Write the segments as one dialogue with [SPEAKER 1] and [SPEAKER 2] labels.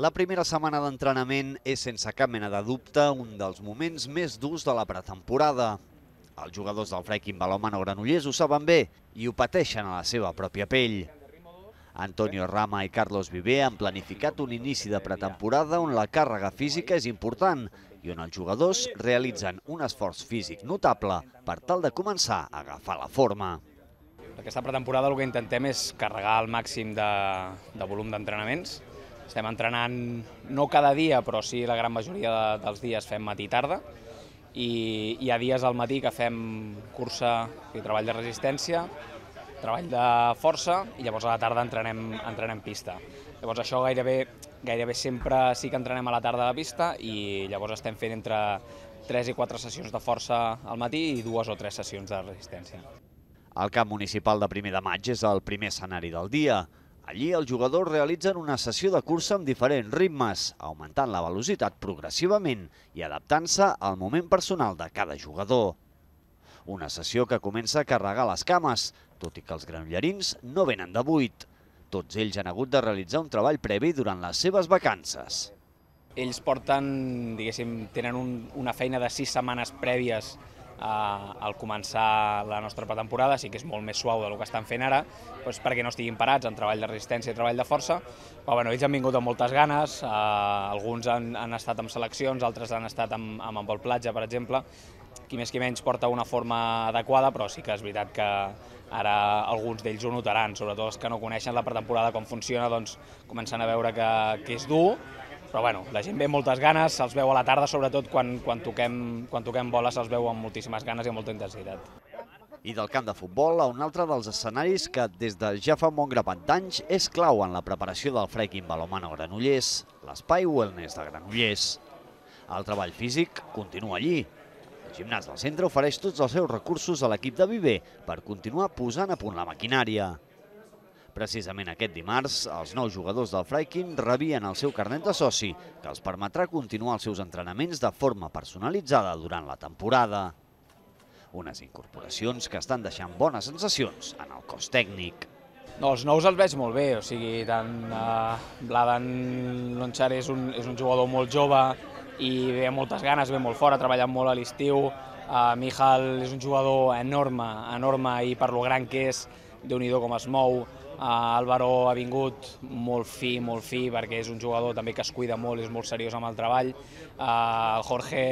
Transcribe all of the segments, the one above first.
[SPEAKER 1] La primera setmana d'entrenament és sense cap mena de dubte un dels moments més durs de la pretemporada. Els jugadors del Freikin Balomano Granollers ho saben bé i ho pateixen a la seva pròpia pell. Antonio Rama i Carlos Viver han planificat un inici de pretemporada on la càrrega física és important i on els jugadors realitzen un esforç físic notable per tal de començar a agafar la forma.
[SPEAKER 2] Aquesta pretemporada el que intentem és carregar al màxim de, de volum d'entrenaments estem entrenant no cada dia, però sí la gran majoria de, dels dies fem matí-tarda i hi ha dies al matí que fem cursa i treball de resistència, treball de força i llavors a la tarda entrenem, entrenem pista. Llavors això gairebé, gairebé sempre sí que entrenem a la tarda a la pista i llavors estem fent entre 3 i 4 sessions de força al matí i dues o tres sessions de resistència.
[SPEAKER 1] El camp municipal de primer de maig és el primer escenari del dia. Allí els jugadors realitzen una sessió de cursa amb diferents ritmes, augmentant la velocitat progressivament i adaptant-se al moment personal de cada jugador. Una sessió que comença a carregar les cames, tot i que els granollerins no venen de buit. Tots ells han hagut de realitzar un treball previ durant les seves vacances.
[SPEAKER 2] Ells porten, diguéssim, tenen un, una feina de sis setmanes prèvies eh, al començar la nostra pretemporada, sí que és molt més suau del que estan fent ara, doncs perquè no estiguin parats en treball de resistència i treball de força. Però bueno, ells han vingut amb moltes ganes, eh, alguns han, han estat amb seleccions, altres han estat amb, amb el Platja, per exemple, qui més qui menys porta una forma adequada, però sí que és veritat que ara alguns d'ells ho notaran, sobretot els que no coneixen la pretemporada, com funciona, doncs comencen a veure que, que és dur, però bueno, la gent ve amb moltes ganes, se'ls veu a la tarda, sobretot quan, quan, toquem, quan toquem bola se'ls veu amb moltíssimes ganes i amb molta intensitat.
[SPEAKER 1] I del camp de futbol a un altre dels escenaris que des de ja fa un bon grapat d'anys és clau en la preparació del Freaking Balomano Granollers, l'espai wellness de Granollers. El treball físic continua allí, el gimnàs del centre ofereix tots els seus recursos a l'equip de Viver per continuar posant a punt la maquinària. Precisament aquest dimarts, els nous jugadors del Freikin rebien el seu carnet de soci, que els permetrà continuar els seus entrenaments de forma personalitzada durant la temporada. Unes incorporacions que estan deixant bones sensacions en el cos tècnic.
[SPEAKER 2] No, els nous els veig molt bé, o sigui, tant eh, Bladen Lonchar és un, és un jugador molt jove i ve amb moltes ganes, ve molt fora, treballant molt a l'estiu. Eh, Mijal és un jugador enorme, enorme, i per lo gran que és, déu nhi com es mou, Eh, Álvaro ha vingut molt fi, molt fi, perquè és un jugador també que es cuida molt, és molt seriós amb el treball. El eh, Jorge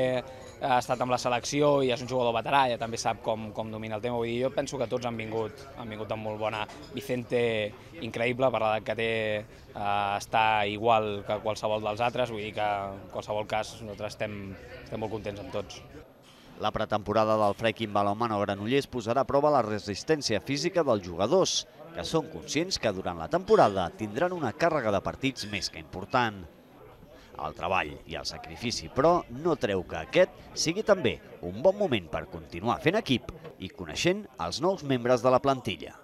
[SPEAKER 2] ha estat amb la selecció i és un jugador veterà, ja també sap com, com domina el tema. Vull dir, jo penso que tots han vingut, han vingut amb molt bona... Vicente, increïble, per l'edat que té, eh, està igual que qualsevol dels altres, vull dir que en qualsevol cas nosaltres estem, estem molt contents amb tots.
[SPEAKER 1] La pretemporada del Freikin Balomano Granollers posarà a prova la resistència física dels jugadors, que són conscients que durant la temporada tindran una càrrega de partits més que important. El treball i el sacrifici, però, no treu que aquest sigui també un bon moment per continuar fent equip i coneixent els nous membres de la plantilla.